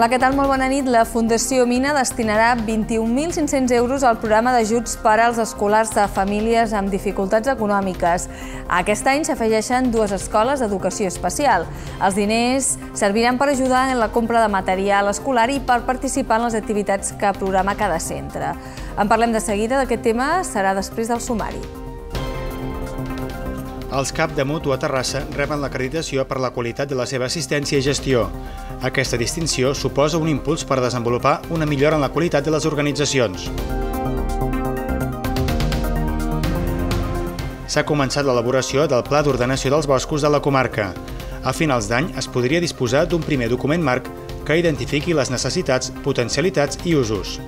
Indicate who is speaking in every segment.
Speaker 1: Hola, què tal? Molt bona nit. La Fundació Mina destinarà 21.500 euros al programa d'ajuts per als escolars de famílies amb dificultats econòmiques. Aquest any s'afegeixen dues escoles d'educació especial. Els diners serviran per ajudar en la compra de material escolar i per participar en les activitats que programa cada centre. En parlem de seguida d'aquest tema, serà després del sumari.
Speaker 2: Els CAP de Mutu a Terrassa reben l'acreditació per la qualitat de la seva assistència i gestió. Aquesta distinció suposa un impuls per desenvolupar una millora en la qualitat de les organitzacions. S'ha començat l'elaboració del Pla d'Ordenació dels Boscos de la comarca. A finals d'any es podria disposar d'un primer document marc que identifiqui les necessitats, potencialitats i usos.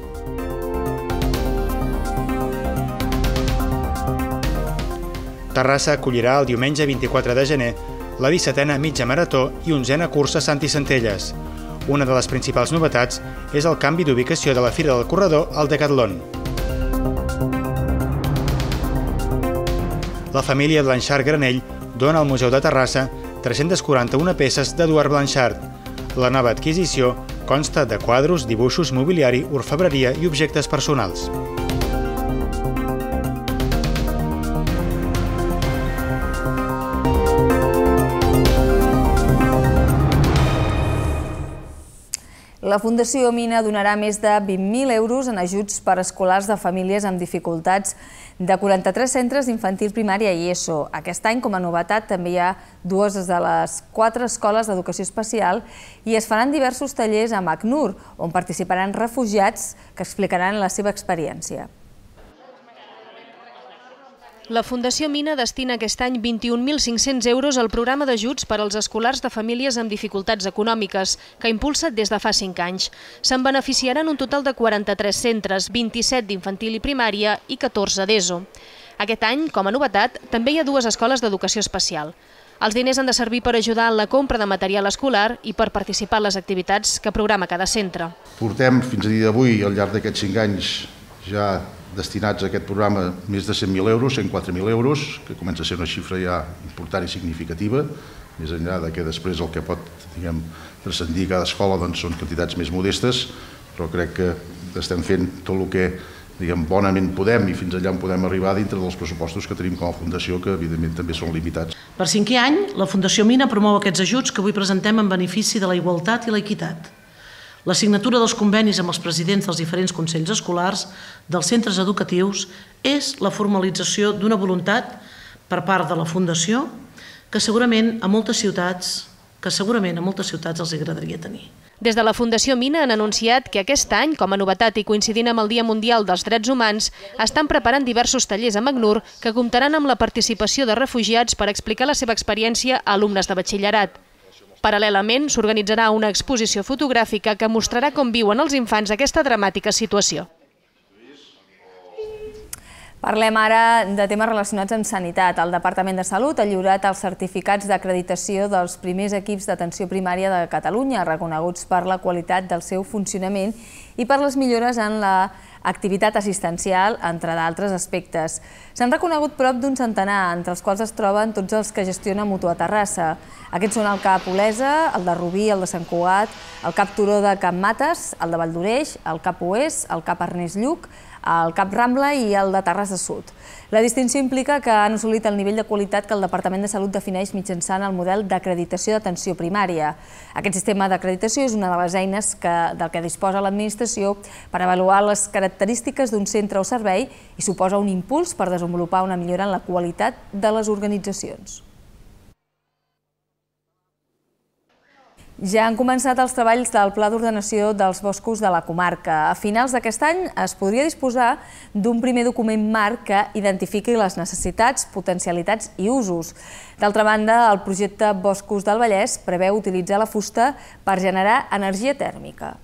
Speaker 2: Terrassa acollirà el diumenge 24 de gener la 17a mitja marató i 11a cursa Santi Centelles. Una de les principals novetats és el canvi d'ubicació de la Fira del Corredor al Decathlon. La família Blanchard Granell dona al Museu de Terrassa 341 peces d'Eduard Blanchard. La nova adquisició consta de quadros, dibuixos, mobiliari, orfebreria i objectes personals.
Speaker 1: La Fundació Mina donarà més de 20.000 euros en ajuts per a escolars de famílies amb dificultats de 43 centres d'infantil primària i ESO. Aquest any, com a novetat, també hi ha dues de les quatre escoles d'educació especial i es faran diversos tallers a MACNUR, on participaran refugiats que explicaran la seva experiència. La Fundació Mina destina aquest any 21.500 euros al programa d'ajuts per als escolars de famílies amb dificultats econòmiques, que impulsa des de fa 5 anys. Se'n beneficiaran un total de 43 centres, 27 d'infantil i primària i 14 d'ESO. Aquest any, com a novetat, també hi ha dues escoles d'educació especial. Els diners han de servir per ajudar en la compra de material escolar i per participar en les activitats que programa cada centre.
Speaker 3: Portem fins a dia d'avui, al llarg d'aquests 5 anys, ja destinats a aquest programa més de 100.000 euros, 104.000 euros, que comença a ser una xifra ja important i significativa, més enllà de que després el que pot diguem, transcendir cada escola doncs, són quantitats més modestes, però crec que estem fent tot el que diguem, bonament podem i fins allà on podem arribar dintre dels pressupostos que tenim com a Fundació, que evidentment també són limitats.
Speaker 4: Per cinquè any, la Fundació Mina promou aquests ajuts que avui presentem en benefici de la igualtat i l'equitat la signatura dels convenis amb els presidents dels diferents consells escolars dels centres educatius és la formalització d'una voluntat per part de la Fundació que segurament a moltes ciutats que segurament a moltes ciutats els agradaria tenir.
Speaker 1: Des de la Fundació Mina han anunciat que aquest any, com a novetat i coincidint amb el Dia Mundial dels Drets Humans, estan preparant diversos tallers a Magnur que comptaran amb la participació de refugiats per explicar la seva experiència a alumnes de batxillerat. Paral·lelament, s'organitzarà una exposició fotogràfica que mostrarà com viuen els infants aquesta dramàtica situació. Parlem ara de temes relacionats amb sanitat. El Departament de Salut ha lliurat els certificats d'acreditació dels primers equips d'atenció primària de Catalunya, reconeguts per la qualitat del seu funcionament i per les millores en la activitat assistencial, entre d'altres aspectes. S'han reconegut prop d'un centenar, entre els quals es troben tots els que gestiona Mutua Terrassa. Aquests són el CAP Olesa, el de Rubí, el de Sant Cugat, el CAP Turó de Can Mates, el de Valldoreix, el CAP Oest, el CAP Ernest Lluc, el Cap Rambla i el de Terrassa Sud. La distinció implica que han assolit el nivell de qualitat que el Departament de Salut defineix mitjançant el model d'acreditació d'atenció primària. Aquest sistema d'acreditació és una de les eines que, del que disposa l'administració per avaluar les característiques d'un centre o servei i suposa un impuls per desenvolupar una millora en la qualitat de les organitzacions. Ja han començat els treballs del Pla d'Ordenació dels Boscos de la comarca. A finals d'aquest any es podria disposar d'un primer document marc que identifiqui les necessitats, potencialitats i usos. D'altra banda, el projecte Boscos del Vallès preveu utilitzar la fusta per generar energia tèrmica.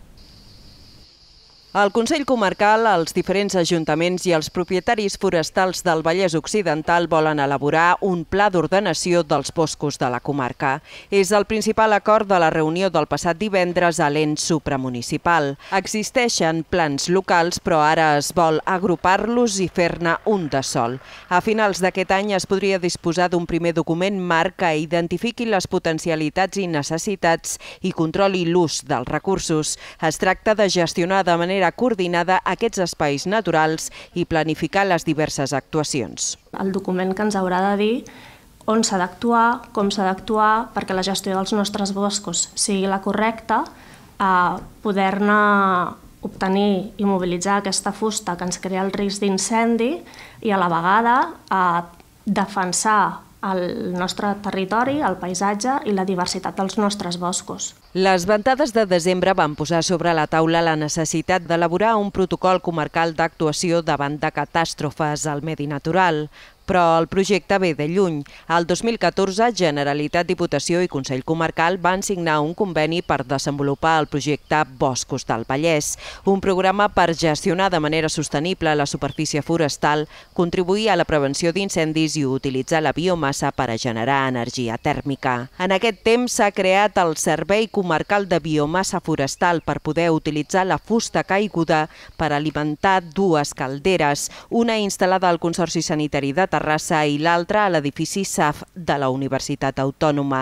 Speaker 1: El
Speaker 5: Consell Comarcal, els diferents ajuntaments i els propietaris forestals del Vallès Occidental volen elaborar un pla d'ordenació dels boscos de la comarca. És el principal acord de la reunió del passat divendres a l'ENT supramunicipal. Existeixen plans locals, però ara es vol agrupar-los i fer-ne un de sol. A finals d'aquest any es podria disposar d'un primer document marc que identifiqui les potencialitats i necessitats i controli l'ús dels recursos. Es tracta de gestionar de manera manera coordinada aquests espais naturals i planificar les diverses actuacions.
Speaker 1: El document que ens haurà de dir on s'ha d'actuar, com s'ha d'actuar, perquè la gestió dels nostres boscos sigui la correcta, a eh, poder-ne obtenir i mobilitzar aquesta fusta que ens crea el risc d'incendi i a la vegada a eh, defensar el nostre territori, el paisatge i la diversitat dels nostres boscos.
Speaker 5: Les ventades de desembre van posar sobre la taula la necessitat d'elaborar un protocol comarcal d'actuació davant de catàstrofes al medi natural però el projecte ve de lluny. El 2014, Generalitat, Diputació i Consell Comarcal van signar un conveni per desenvolupar el projecte Boscos del Vallès, un programa per gestionar de manera sostenible la superfície forestal, contribuir a la prevenció d'incendis i utilitzar la biomassa per a generar energia tèrmica. En aquest temps s'ha creat el Servei Comarcal de Biomassa Forestal per poder utilitzar la fusta caiguda per alimentar dues calderes, una instal·lada al Consorci Sanitari de Tarragona Terrassa i l'altra a l'edifici SAF de la Universitat Autònoma.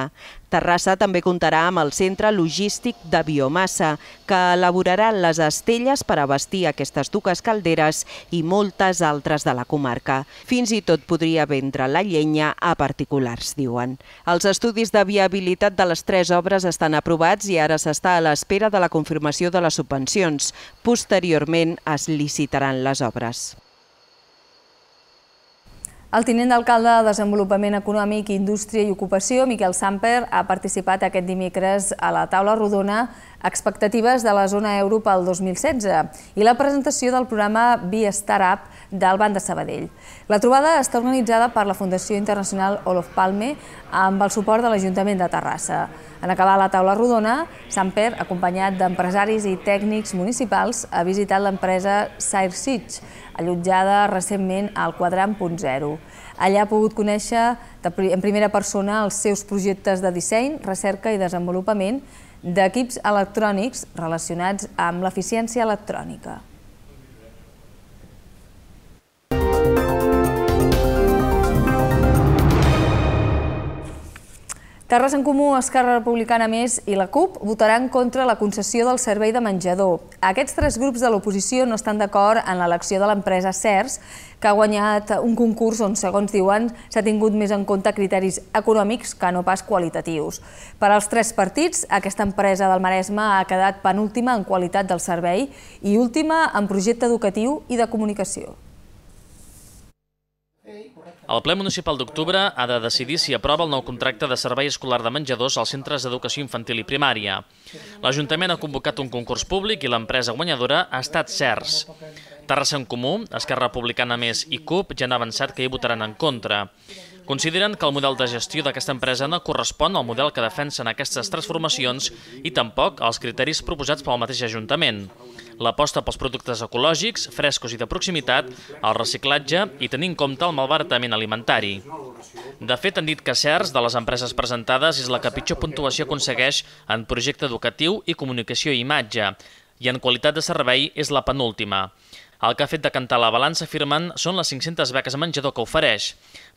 Speaker 5: Terrassa també comptarà amb el Centre Logístic de Biomassa, que elaborarà les estelles per abastir aquestes dues calderes i moltes altres de la comarca. Fins i tot podria vendre la llenya a particulars, diuen. Els estudis de viabilitat de les tres obres estan aprovats i ara s'està a l'espera de la confirmació de les subvencions. Posteriorment es licitaran les obres.
Speaker 1: El tinent d'alcalde de Desenvolupament Econòmic, Indústria i Ocupació, Miquel Samper, ha participat aquest dimecres a la taula rodona Expectatives de la zona euro pel 2016 i la presentació del programa Be Startup del Banc de Sabadell. La trobada està organitzada per la Fundació Internacional Olof Palme amb el suport de l'Ajuntament de Terrassa. En acabar la taula rodona, Samper, acompanyat d'empresaris i tècnics municipals, ha visitat l'empresa Sairsic, allotjada recentment al Quadrant .0. Allà ha pogut conèixer en primera persona els seus projectes de disseny, recerca i desenvolupament d'equips electrònics relacionats amb l'eficiència electrònica. Terres en Comú, Esquerra Republicana Més i la CUP votaran contra la concessió del servei de menjador. Aquests tres grups de l'oposició no estan d'acord en l'elecció de l'empresa CERS, que ha guanyat un concurs on, segons diuen, s'ha tingut més en compte criteris econòmics que no pas qualitatius. Per als tres partits, aquesta empresa del Maresme ha quedat penúltima en qualitat del servei i última en projecte educatiu i de comunicació.
Speaker 4: El ple municipal d'octubre ha de decidir si aprova el nou contracte de servei escolar de menjadors als centres d'educació infantil i primària. L'Ajuntament ha convocat un concurs públic i l'empresa guanyadora ha estat CERS. Terrassa en Comú, Esquerra Republicana Més i CUP ja han avançat que hi votaran en contra. Consideren que el model de gestió d'aquesta empresa no correspon al model que defensen aquestes transformacions i tampoc als criteris proposats pel mateix Ajuntament l'aposta pels productes ecològics, frescos i de proximitat, el reciclatge i tenir en compte el malbaratament alimentari. De fet, han dit que CERS, de les empreses presentades, és la que pitjor puntuació aconsegueix en projecte educatiu i comunicació i imatge, i en qualitat de servei és la penúltima. El que ha fet cantar la balança, afirmen, són les 500 beques a menjador que ofereix.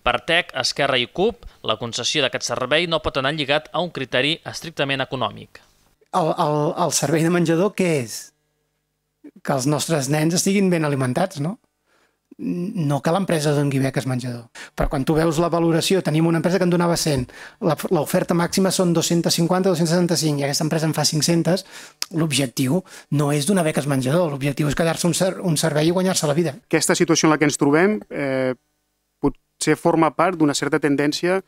Speaker 4: Per TEC, Esquerra i CUP, la concessió d'aquest servei no pot anar lligat a un criteri estrictament econòmic.
Speaker 2: El, el, el servei de menjador què és? que els nostres nens estiguin ben alimentats, no? no que l'empresa doni beques menjador. Però quan tu veus la valoració, tenim una empresa que en donava 100, l'oferta màxima són 250 275 i aquesta empresa en fa 500, l'objectiu no és donar beques menjador, l'objectiu és quedar-se un, ser un servei i guanyar-se la vida. Aquesta situació en la que ens trobem eh, potser forma part d'una certa tendència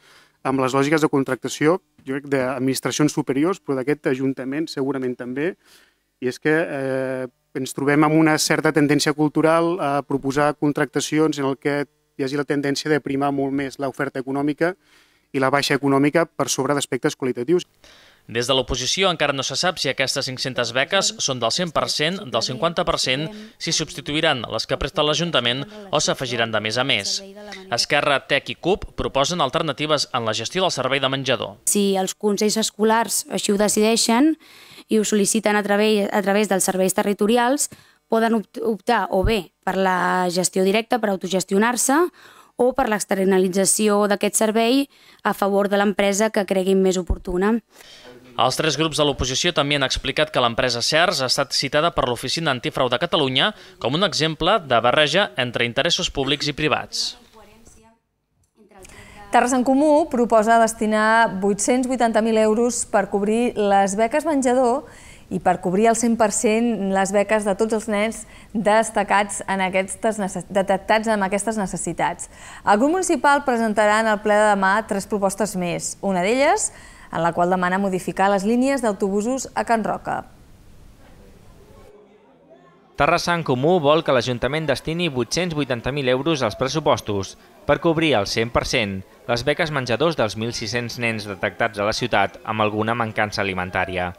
Speaker 2: amb les lògiques de contractació, jo crec, d'administracions superiors, però d'aquest ajuntament segurament també, i és que eh, ens trobem amb una certa tendència cultural a proposar contractacions en el que hi hagi la tendència de primar molt més l'oferta econòmica i la baixa econòmica per sobre d'aspectes qualitatius.
Speaker 4: Des de l'oposició encara no se sap si aquestes 500 beques són del 100%, del 50%, si substituiran les que presta l'Ajuntament o s'afegiran de més a més. Esquerra, TEC i CUP proposen alternatives en la gestió del servei de menjador.
Speaker 1: Si els consells escolars així ho decideixen i ho sol·liciten a través, a través dels serveis territorials, poden optar o bé per la gestió directa, per autogestionar-se, o per l'externalització d'aquest servei a favor de l'empresa que creguin més oportuna.
Speaker 4: Els tres grups de l'oposició també han explicat que l'empresa CERS ha estat citada per l'Oficina Antifrau de Catalunya com un exemple de barreja entre interessos públics i privats.
Speaker 1: Terres en Comú proposa destinar 880.000 euros per cobrir les beques menjador i i per cobrir el 100% les beques de tots els nens destacats en aquestes, detectats amb aquestes necessitats. El grup municipal presentarà en el ple de demà tres propostes més, una d'elles en la qual demana modificar les línies d'autobusos a Can Roca.
Speaker 6: Terrassa en Comú vol que l'Ajuntament destini 880.000 euros als pressupostos per cobrir el 100% les beques menjadors dels 1.600 nens detectats a la ciutat amb alguna mancança alimentària.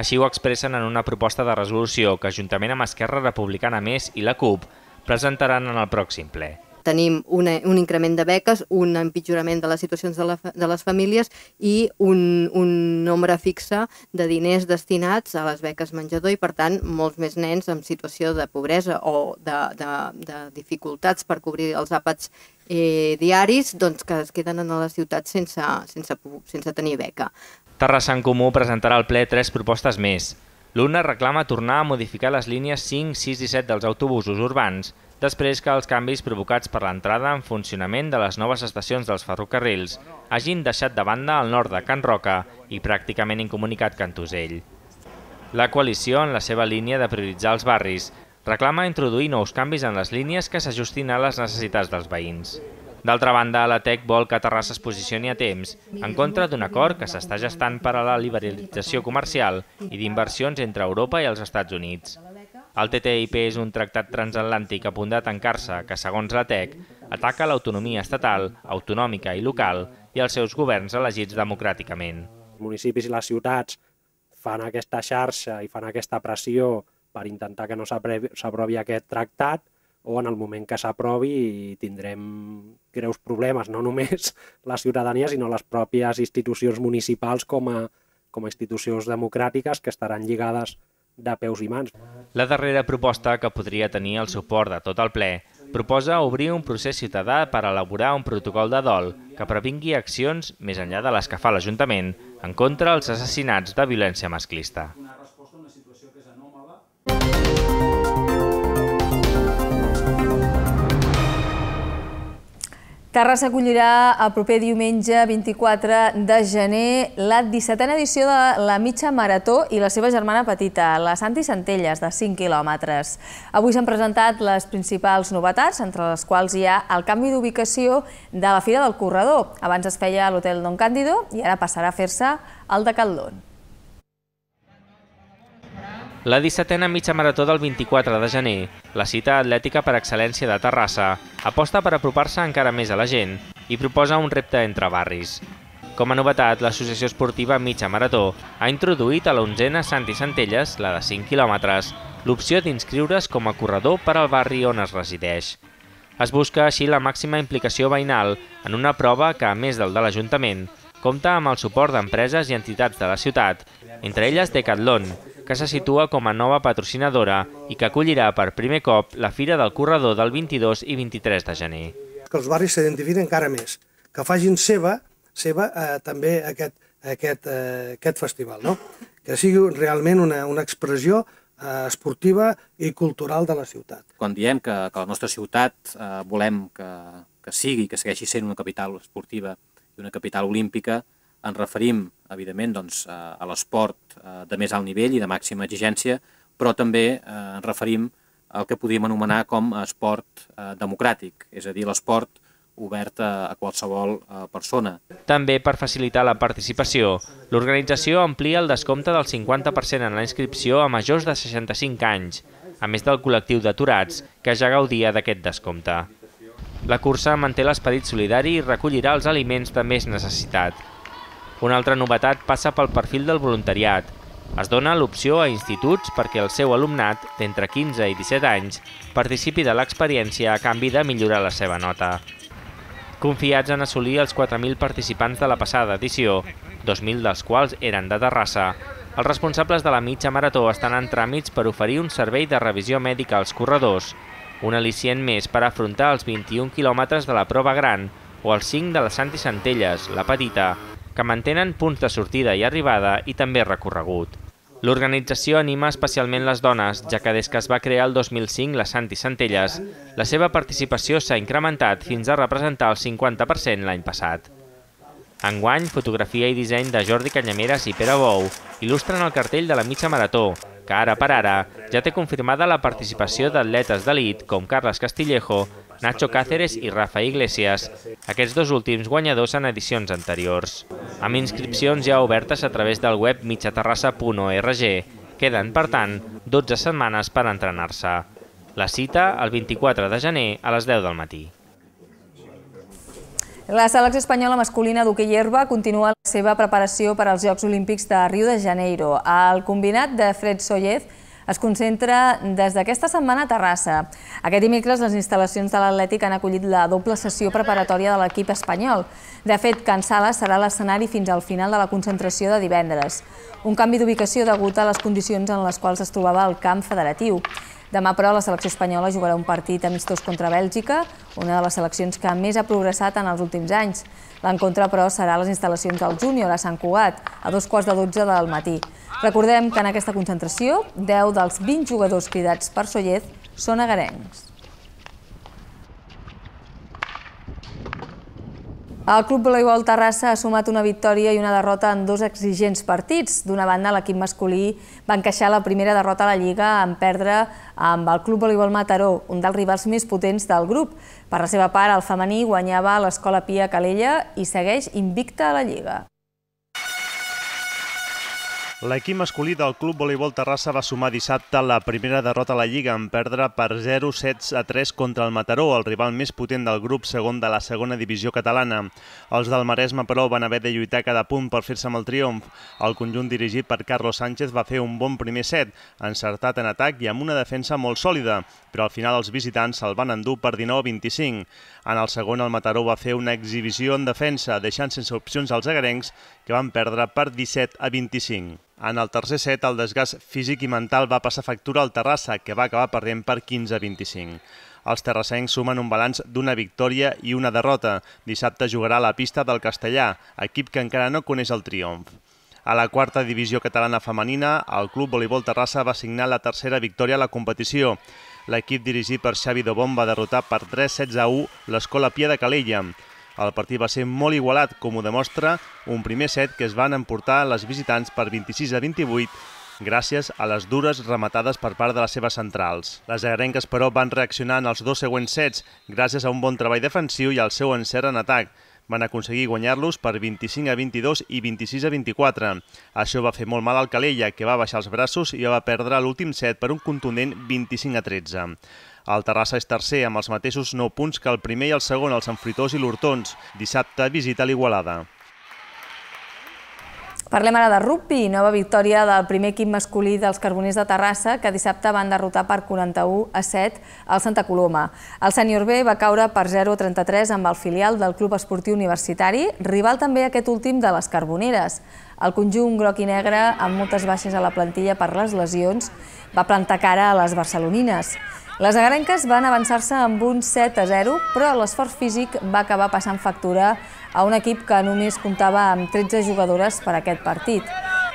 Speaker 6: Així ho expressen en una proposta de resolució que, juntament amb Esquerra Republicana Més i la CUP, presentaran en el pròxim ple
Speaker 5: tenim una, un increment de beques, un empitjorament de les situacions de, la, de les famílies i un, un nombre fixe de diners destinats a les beques menjador i, per tant, molts més nens en situació de pobresa o de, de, de dificultats per cobrir els àpats eh, diaris doncs, que es queden a les ciutats sense, sense, sense tenir beca.
Speaker 6: Terrassa en Comú presentarà al ple tres propostes més. L'una reclama tornar a modificar les línies 5, 6 i 7 dels autobusos urbans, després que els canvis provocats per l'entrada en funcionament de les noves estacions dels ferrocarrils hagin deixat de banda al nord de Can Roca i pràcticament incomunicat Cantusell. La coalició, en la seva línia de prioritzar els barris, reclama introduir nous canvis en les línies que s'ajustin a les necessitats dels veïns. D'altra banda, la TEC vol que Terrassa es posicioni a temps, en contra d'un acord que s'està gestant per a la liberalització comercial i d'inversions entre Europa i els Estats Units. El TTIP és un tractat transatlàntic a punt de tancar-se que, segons la TEC, ataca l'autonomia estatal, autonòmica i local i els seus governs elegits democràticament. Els municipis i les ciutats fan aquesta xarxa i fan aquesta pressió per intentar que no s'aprovi aquest tractat, o en el moment que s'aprovi tindrem greus problemes, no només la ciutadania, sinó les pròpies institucions municipals com a, com a institucions democràtiques que estaran lligades de peus i mans. La darrera proposta, que podria tenir el suport de tot el ple, proposa obrir un procés ciutadà per elaborar un protocol de dol que previngui accions més enllà de les que fa l'Ajuntament en contra els assassinats de violència masclista.
Speaker 1: Terrassa acollirà el proper diumenge 24 de gener la 17a edició de la mitja marató i la seva germana petita, la Santi Centelles, de 5 quilòmetres. Avui s'han presentat les principals novetats, entre les quals hi ha el canvi d'ubicació de la Fira del Corredor. Abans es feia a l'hotel Don Càndido i ara passarà a fer-se al de Caldón.
Speaker 6: La 17a mitja marató del 24 de gener, la cita atlètica per excel·lència de Terrassa, aposta per apropar-se encara més a la gent i proposa un repte entre barris. Com a novetat, l'associació esportiva Mitja Marató ha introduït a la onzena Santi Centelles, la de 5 quilòmetres, l'opció d'inscriure's com a corredor per al barri on es resideix. Es busca així la màxima implicació veïnal en una prova que, a més del de l'Ajuntament, compta amb el suport d'empreses i entitats de la ciutat, entre elles Decathlon, que se situa com a nova patrocinadora i que acollirà per primer cop la Fira del Corredor del 22 i 23 de gener.
Speaker 2: Que els barris s'identifiquin encara més, que facin seva, seva eh, també aquest, aquest, eh, aquest festival, no? que sigui realment una, una expressió eh, esportiva i cultural de la ciutat. Quan diem que, que la nostra ciutat eh, volem que, que sigui, que segueixi sent una capital
Speaker 6: esportiva i una capital olímpica, ens referim, evidentment, doncs, a l'esport eh, de més alt nivell i de màxima exigència, però també eh, ens referim al que podríem anomenar com a esport eh, democràtic, és a dir, l'esport obert a, qualsevol persona. També per facilitar la participació, l'organització amplia el descompte del 50% en la inscripció a majors de 65 anys, a més del col·lectiu d'aturats, que ja gaudia d'aquest descompte. La cursa manté l'esperit solidari i recollirà els aliments de més necessitat, una altra novetat passa pel perfil del voluntariat. Es dona l'opció a instituts perquè el seu alumnat, d'entre 15 i 17 anys, participi de l'experiència a canvi de millorar la seva nota. Confiats en assolir els 4.000 participants de la passada edició, 2.000 dels quals eren de Terrassa, els responsables de la mitja marató estan en tràmits per oferir un servei de revisió mèdica als corredors, un al·licient més per afrontar els 21 quilòmetres de la prova gran o els 5 de la Santi Centelles, la petita, que mantenen punts de sortida i arribada i també
Speaker 4: recorregut.
Speaker 6: L'organització anima especialment les dones, ja que des que es va crear el 2005 la Santi Centelles, la seva participació s'ha incrementat fins a representar el 50% l'any passat. Enguany, fotografia i disseny de Jordi Canyameres i Pere Bou il·lustren el cartell de la mitja marató, que ara per ara ja té confirmada la participació d'atletes d'elit com Carles Castillejo Nacho Cáceres i Rafa Iglesias. Aquests dos últims guanyadors en edicions anteriors. Amb inscripcions ja obertes a través del web mitjaterrassa.org. Queden, per tant, 12 setmanes per entrenar-se. La cita el 24 de gener a les 10 del matí.
Speaker 1: La selecció espanyola masculina d'hoquei herba continua la seva preparació per als Jocs Olímpics de Rio de Janeiro. El combinat de Fred Sollez es concentra des d'aquesta setmana a Terrassa. Aquest dimecres les instal·lacions de l'Atlètic han acollit la doble sessió preparatòria de l'equip espanyol. De fet, Can Sala serà l'escenari fins al final de la concentració de divendres. Un canvi d'ubicació degut a les condicions en les quals es trobava el camp federatiu. Demà, però, la selecció espanyola jugarà un partit amistós contra Bèlgica, una de les seleccions que més ha progressat en els últims anys. L'encontre, però, serà a les instal·lacions del Júnior, a Sant Cugat, a dos quarts de dotze del matí. Recordem que en aquesta concentració, 10 dels 20 jugadors cridats per Sollez són agarencs. El Club Voleibol Terrassa ha sumat una victòria i una derrota en dos exigents partits. D'una banda, l'equip masculí va encaixar la primera derrota a la Lliga en perdre amb el Club Voleibol Mataró, un dels rivals més potents del grup. Per la seva part, el femení guanyava l'Escola Pia Calella i segueix invicta a la Lliga.
Speaker 3: L'equip masculí del Club Voleibol Terrassa va sumar dissabte la primera derrota a la Lliga en perdre per 0-7 a 3 contra el Mataró, el rival més potent del grup segon de la segona divisió catalana. Els del Maresme, però, van haver de lluitar cada punt per fer-se amb el triomf. El conjunt dirigit per Carlos Sánchez va fer un bon primer set, encertat en atac i amb una defensa molt sòlida, però al final els visitants se'l van endur per 19-25. En el segon, el Mataró va fer una exhibició en defensa, deixant sense opcions els agarencs, que van perdre per 17 a 25. En el tercer set, el desgast físic i mental va passar factura al Terrassa, que va acabar perdent per 15-25. Els terrassencs sumen un balanç d'una victòria i una derrota. Dissabte jugarà a la pista del Castellà, equip que encara no coneix el triomf. A la quarta divisió catalana femenina, el Club Voleibol Terrassa va signar la tercera victòria a la competició. L'equip dirigit per Xavi Dobon va derrotar per 3-16-1 l'Escola Pia de Calella. El partit va ser molt igualat, com ho demostra un primer set que es van emportar les visitants per 26 a 28 gràcies a les dures rematades per part de les seves centrals. Les aerenques, però, van reaccionar en els dos següents sets gràcies a un bon treball defensiu i al seu encert en atac van aconseguir guanyar-los per 25 a 22 i 26 a 24. Això va fer molt mal al Calella, que va baixar els braços i va perdre l'últim set per un contundent 25 a 13. El Terrassa és tercer, amb els mateixos 9 punts que el primer i el segon, els Sant Fritós i l'Hortons. Dissabte visita l'Igualada.
Speaker 1: Parlem ara de rugby, nova victòria del primer equip masculí dels Carboners de Terrassa, que dissabte van derrotar per 41 a 7 al Santa Coloma. El sènior B va caure per 0-33 a amb el filial del Club Esportiu Universitari, rival també aquest últim de les Carboneres. El conjunt groc i negre, amb moltes baixes a la plantilla per les lesions, va plantar cara a les barcelonines. Les agarenques van avançar-se amb un 7 a 0, però l'esforç físic va acabar passant factura a un equip que només comptava amb 13 jugadores per aquest partit.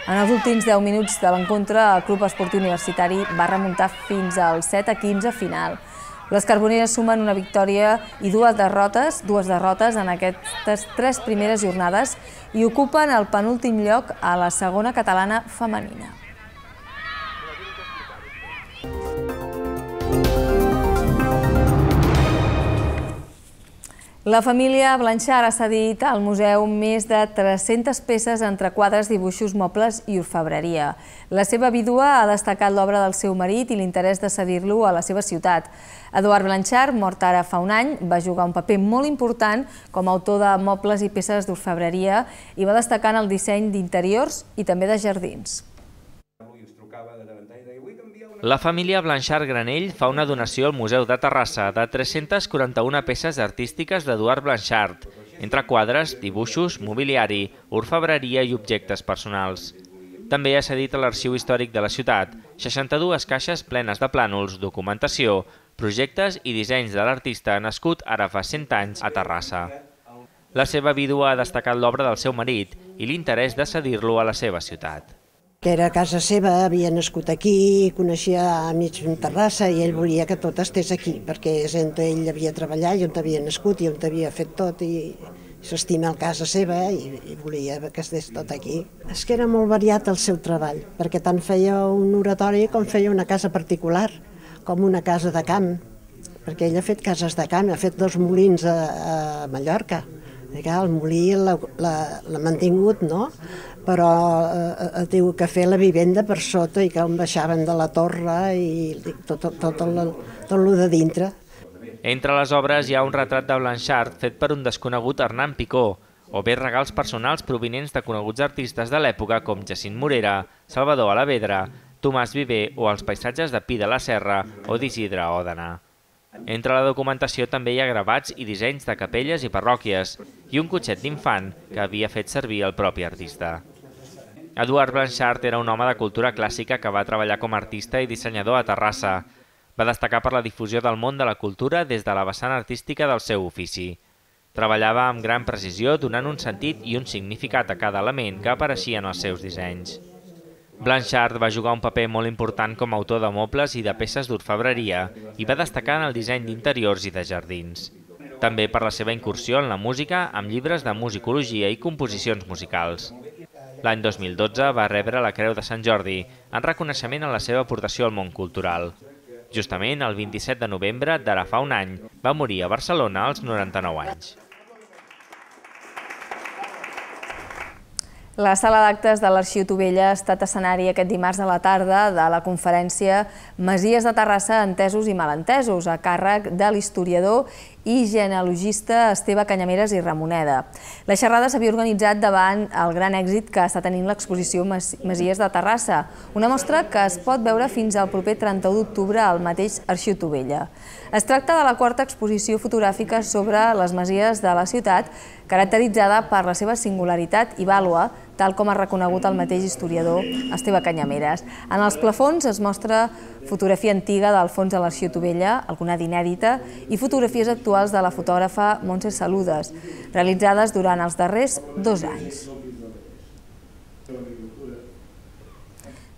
Speaker 1: En els últims 10 minuts de l'encontre, el Club Esportiu Universitari va remuntar fins al 7 a 15 final. Les carboneres sumen una victòria i dues derrotes, dues derrotes en aquestes tres primeres jornades i ocupen el penúltim lloc a la segona catalana femenina. La família Blanchard ha cedit al museu més de 300 peces entre quadres, dibuixos, mobles i orfebreria. La seva vídua ha destacat l'obra del seu marit i l'interès de cedir-lo a la seva ciutat. Eduard Blanchard, mort ara fa un any, va jugar un paper molt important com a autor de mobles i peces d'orfebreria i va destacar en el disseny d'interiors i també de jardins.
Speaker 6: La família Blanchard Granell fa una donació al Museu de Terrassa de 341 peces artístiques d'Eduard Blanchard, entre quadres, dibuixos, mobiliari, orfebreria i objectes personals. També ha cedit a l'Arxiu Històric de la Ciutat 62 caixes plenes de plànols, documentació, projectes i dissenys de l'artista nascut ara fa 100 anys a Terrassa. La seva vídua ha destacat l'obra del seu marit i l'interès de cedir-lo a la seva ciutat
Speaker 5: que era casa seva, havia nascut aquí, coneixia a mig Terrassa i ell volia que tot estés aquí, perquè és on ell havia treballat i on havia nascut i on havia fet tot i s'estima el casa seva i, i volia que estés tot aquí. És que era molt variat el seu treball, perquè tant feia un oratori com feia una casa particular, com una casa de camp, perquè ell ha fet cases de camp, ha fet dos molins a, a Mallorca, el molí l'ha mantingut, no? però eh, eh, diu que fer la vivenda per sota i que on baixaven de la torre i tot, tot, tot, el, tot el de dintre.
Speaker 6: Entre les obres hi ha un retrat de Blanchard fet per un desconegut Hernán Picó, o bé regals personals provinents de coneguts artistes de l'època com Jacint Morera, Salvador Alavedra, Tomàs Viver o els paisatges de Pi de la Serra o d'Isidre Òdena. Entre la documentació també hi ha gravats i dissenys de capelles i parròquies i un cotxet d'infant que havia fet servir el propi artista. Eduard Blanchard era un home de cultura clàssica que va treballar com a artista i dissenyador a Terrassa. Va destacar per la difusió del món de la cultura des de la vessant artística del seu ofici. Treballava amb gran precisió, donant un sentit i un significat a cada element que apareixia en els seus dissenys. Blanchard va jugar un paper molt important com a autor de mobles i de peces d'orfebreria i va destacar en el disseny d'interiors i de jardins. També per la seva incursió en la música amb llibres de musicologia i composicions musicals. L'any 2012 va rebre la Creu de Sant Jordi en reconeixement a la seva aportació al món cultural. Justament el 27 de novembre d'ara fa un any va morir a Barcelona als 99 anys.
Speaker 1: La sala d'actes de l'Arxiu Tovella ha estat escenari aquest dimarts a la tarda de la conferència Masies de Terrassa, entesos i malentesos, a càrrec de l'historiador i genealogista Esteve Canyameres i Ramoneda. La xerrada s'havia organitzat davant el gran èxit que està tenint l'exposició Masies de Terrassa, una mostra que es pot veure fins al proper 31 d'octubre al mateix Arxiu Tovella. Es tracta de la quarta exposició fotogràfica sobre les masies de la ciutat, caracteritzada per la seva singularitat i vàlua, tal com ha reconegut el mateix historiador Esteve Canyameres. En els plafons es mostra fotografia antiga del fons de l'Arxiu Tovella, alguna d'inèdita, i fotografies actuals de la fotògrafa Montse Saludes, realitzades durant els darrers dos anys.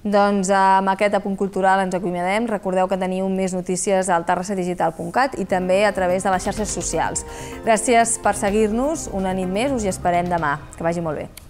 Speaker 1: Doncs amb aquest apunt cultural ens acomiadem. Recordeu que teniu més notícies al terrassadigital.cat i també a través de les xarxes socials. Gràcies per seguir-nos una nit més, us hi esperem demà. Que vagi molt bé.